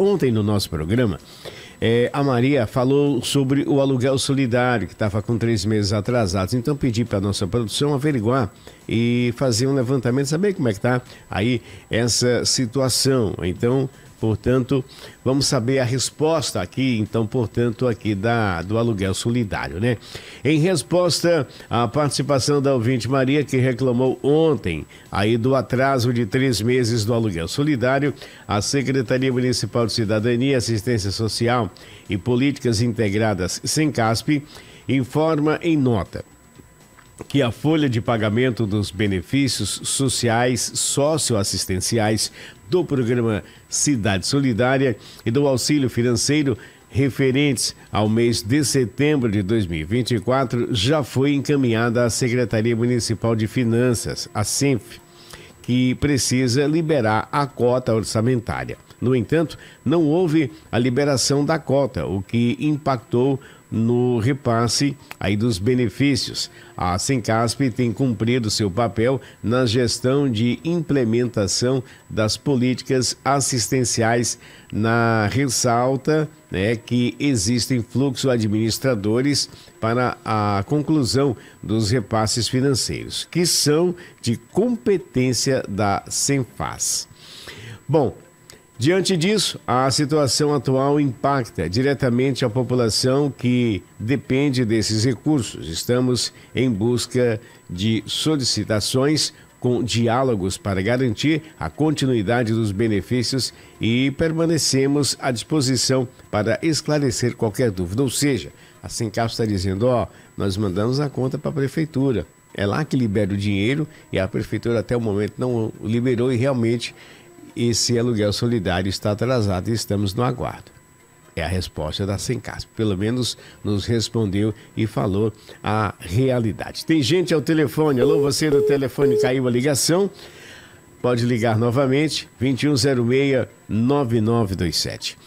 Ontem no nosso programa, é, a Maria falou sobre o aluguel solidário, que estava com três meses atrasados. Então pedi para a nossa produção averiguar e fazer um levantamento, saber como é que está aí essa situação. Então, Portanto, vamos saber a resposta aqui, então, portanto, aqui da, do aluguel solidário, né? Em resposta à participação da ouvinte Maria, que reclamou ontem aí do atraso de três meses do aluguel solidário, a Secretaria Municipal de Cidadania, Assistência Social e Políticas Integradas, sem CASP, informa em nota que a folha de pagamento dos benefícios sociais socioassistenciais do programa Cidade Solidária e do auxílio financeiro referentes ao mês de setembro de 2024 já foi encaminhada à Secretaria Municipal de Finanças, a SEMF, que precisa liberar a cota orçamentária. No entanto, não houve a liberação da cota, o que impactou no repasse aí dos benefícios. A Sencasp tem cumprido seu papel na gestão de implementação das políticas assistenciais na ressalta né, que existem fluxo administradores para a conclusão dos repasses financeiros, que são de competência da Senfaz. Bom, Diante disso, a situação atual impacta diretamente a população que depende desses recursos. Estamos em busca de solicitações com diálogos para garantir a continuidade dos benefícios e permanecemos à disposição para esclarecer qualquer dúvida. Ou seja, a Sencap está dizendo: ó, nós mandamos a conta para a prefeitura. É lá que libera o dinheiro e a prefeitura até o momento não liberou e realmente esse aluguel solidário está atrasado e estamos no aguardo. É a resposta da Sencasp. Pelo menos nos respondeu e falou a realidade. Tem gente ao telefone. Alô, você do telefone caiu a ligação. Pode ligar novamente, 2106-9927.